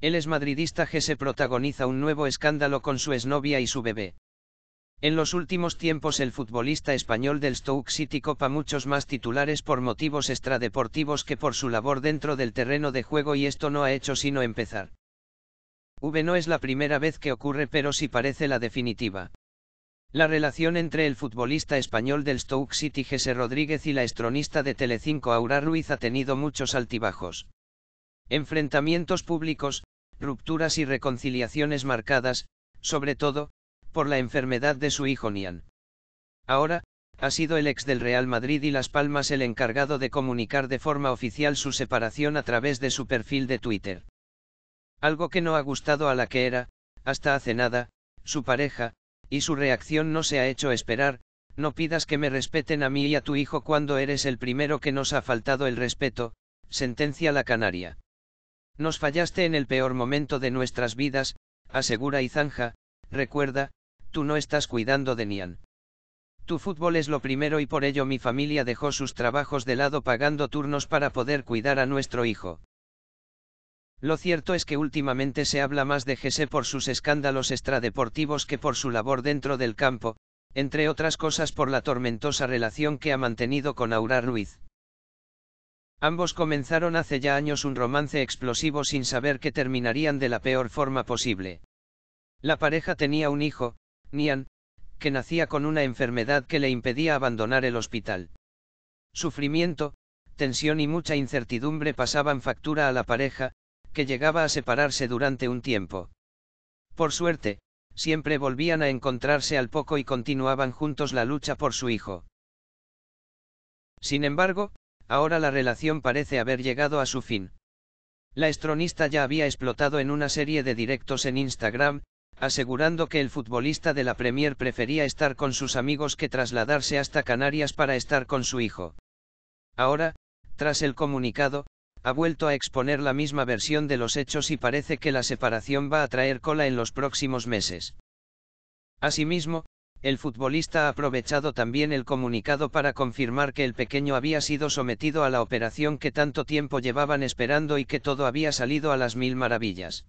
El exmadridista Jesse protagoniza un nuevo escándalo con su exnovia y su bebé. En los últimos tiempos el futbolista español del Stoke City copa muchos más titulares por motivos extradeportivos que por su labor dentro del terreno de juego y esto no ha hecho sino empezar. V no es la primera vez que ocurre pero sí parece la definitiva. La relación entre el futbolista español del Stoke City Jesse Rodríguez y la estronista de Telecinco Aura Ruiz ha tenido muchos altibajos. Enfrentamientos públicos, rupturas y reconciliaciones marcadas, sobre todo, por la enfermedad de su hijo Nian. Ahora, ha sido el ex del Real Madrid y Las Palmas el encargado de comunicar de forma oficial su separación a través de su perfil de Twitter. Algo que no ha gustado a la que era, hasta hace nada, su pareja, y su reacción no se ha hecho esperar, no pidas que me respeten a mí y a tu hijo cuando eres el primero que nos ha faltado el respeto, sentencia la canaria. Nos fallaste en el peor momento de nuestras vidas, asegura Izanja, recuerda, tú no estás cuidando de Nian. Tu fútbol es lo primero y por ello mi familia dejó sus trabajos de lado pagando turnos para poder cuidar a nuestro hijo. Lo cierto es que últimamente se habla más de Jesse por sus escándalos extradeportivos que por su labor dentro del campo, entre otras cosas por la tormentosa relación que ha mantenido con Aura Ruiz. Ambos comenzaron hace ya años un romance explosivo sin saber que terminarían de la peor forma posible. La pareja tenía un hijo, Nian, que nacía con una enfermedad que le impedía abandonar el hospital. Sufrimiento, tensión y mucha incertidumbre pasaban factura a la pareja, que llegaba a separarse durante un tiempo. Por suerte, siempre volvían a encontrarse al poco y continuaban juntos la lucha por su hijo. Sin embargo, ahora la relación parece haber llegado a su fin. La estronista ya había explotado en una serie de directos en Instagram, asegurando que el futbolista de la Premier prefería estar con sus amigos que trasladarse hasta Canarias para estar con su hijo. Ahora, tras el comunicado, ha vuelto a exponer la misma versión de los hechos y parece que la separación va a traer cola en los próximos meses. Asimismo, el futbolista ha aprovechado también el comunicado para confirmar que el pequeño había sido sometido a la operación que tanto tiempo llevaban esperando y que todo había salido a las mil maravillas.